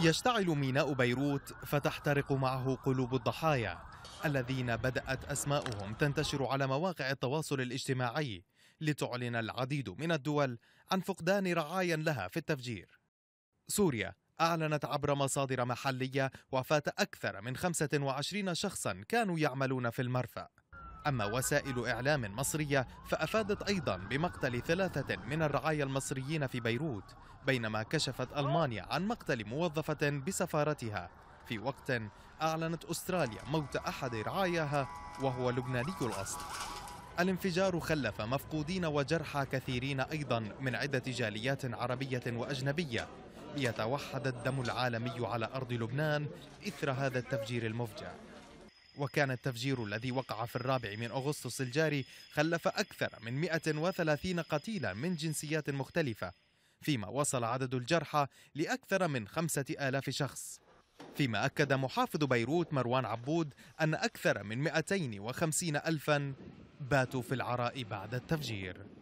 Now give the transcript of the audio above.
يشتعل ميناء بيروت فتحترق معه قلوب الضحايا الذين بدأت أسماؤهم تنتشر على مواقع التواصل الاجتماعي لتعلن العديد من الدول عن فقدان رعايا لها في التفجير سوريا أعلنت عبر مصادر محلية وفاة أكثر من 25 شخصا كانوا يعملون في المرفأ أما وسائل إعلام مصرية فأفادت أيضا بمقتل ثلاثة من الرعايا المصريين في بيروت بينما كشفت ألمانيا عن مقتل موظفة بسفارتها في وقت أعلنت أستراليا موت أحد رعاياها وهو لبناني الأصل الانفجار خلف مفقودين وجرحى كثيرين أيضا من عدة جاليات عربية وأجنبية ليتوحد الدم العالمي على أرض لبنان إثر هذا التفجير المفجع وكان التفجير الذي وقع في الرابع من أغسطس الجاري خلف أكثر من 130 قتيلا من جنسيات مختلفة فيما وصل عدد الجرحى لأكثر من خمسة آلاف شخص فيما أكد محافظ بيروت مروان عبود أن أكثر من 250 ألفا باتوا في العراء بعد التفجير